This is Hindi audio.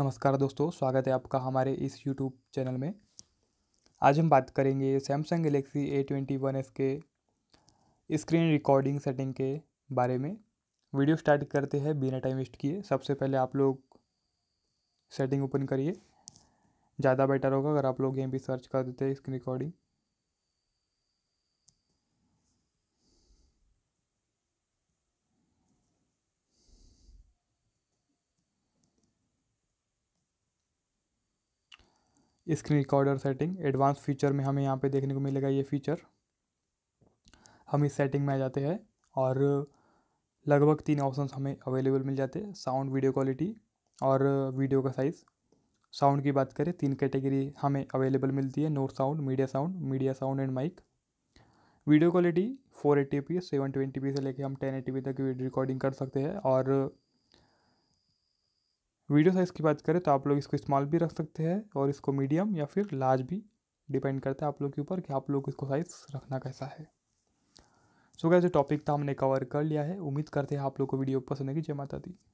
नमस्कार दोस्तों स्वागत है आपका हमारे इस यूट्यूब चैनल में आज हम बात करेंगे Samsung Galaxy A twenty one S के स्क्रीन रिकॉर्डिंग सेटिंग के बारे में वीडियो स्टार्ट करते हैं बिना टाइम वेस्ट किए सबसे पहले आप लोग सेटिंग ओपन करिए ज़्यादा बेटर होगा अगर आप लोग यहीं भी सर्च कर देते हैं screen recording screen recorder setting advance feature में हमें यहाँ पे देखने को मिलेगा ये फीचर हम इस सेटिंग में आ जाते हैं और लगभग तीन ऑप्शन हमें अवेलेबल मिल जाते हैं साउंड वीडियो क्वालिटी और वीडियो का साइज़ साउंड की बात करें तीन कैटेगरी हमें अवेलेबल मिलती है note sound media sound media sound and mic video quality four eighty p seven twenty p से लेकर हम टेन एट्टी पी तक वीडियो रिकॉर्डिंग कर सकते हैं और वीडियो साइज़ की बात करें तो आप लोग इसको स्मॉल भी रख सकते हैं और इसको मीडियम या फिर लार्ज भी डिपेंड करता है आप लोग के ऊपर कि आप लोग इसको साइज़ रखना कैसा है सो क्या जो टॉपिक था हमने कवर कर लिया है उम्मीद करते हैं आप लोग को वीडियो पसंद आएगी जय माता दी